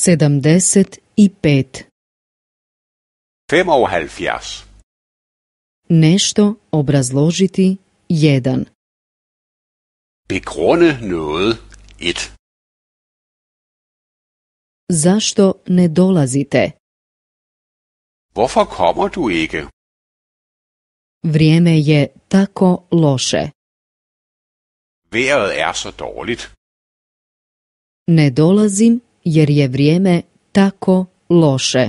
75 Fem Nešto obrazložiti jedan. Begrunde noget it. Zašto ne dolazite? Hvorfor kommer du ikke? Vrijeme je tako loše. Vejret er så dårligt. Ne dolazim jer je vrijeme tako loše.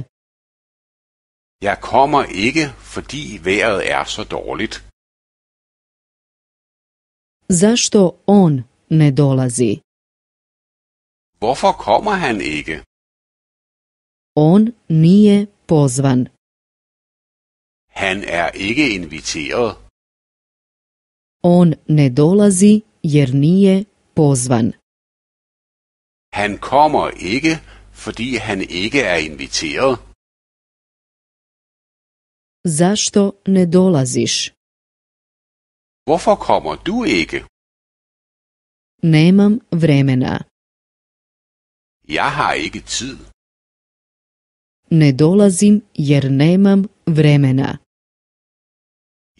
Ja kommer ikke, fordi vejret er så dårligt. Zašto on ne dolazi? Hvorfor kommer han ikke? On nije pozvan. Han er ikke inviteret. On ne dolazi jer nije pozvan. Han kommer ikke, fordi han ikke er inviteret. Zašto ne dolaziš? Hvorfor kommer du ikke? Nemam vremena. Jeg har ikke tid. Ne dolazim jer nemam vremena.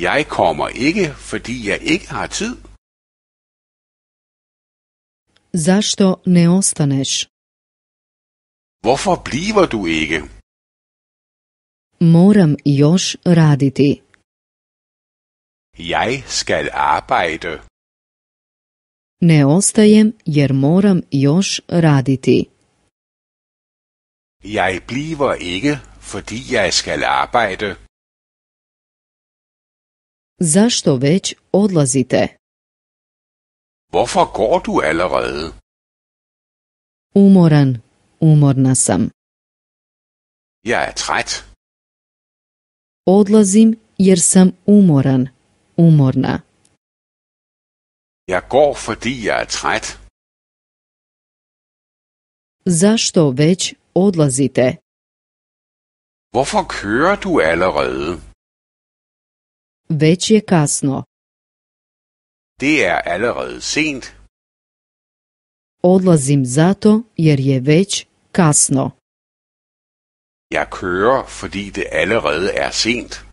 Jeg kommer ikke, fordi jeg ikke har tid. Zašto ne ostaneš? Hvorfor bliver du ikke? Moram još raditi. Jaj skal arbejde. Ne ostajem jer moram još raditi. Jaj bliver ikke, fordi jeg skal arbejde. Zašto već odlazite? Hvorfor går du allerede? Umoran. Umorna sam. Ja er træt. Odlazim jer sam umoran. Umorna. Jeg går, fordi jeg er træt. Zašto već odlazite? Hvorfor kører du allerede? Već je kasno. Det er allerede sent. Odlazim zato jer je već kasno. Jeg kører, fordi det allerede er sent.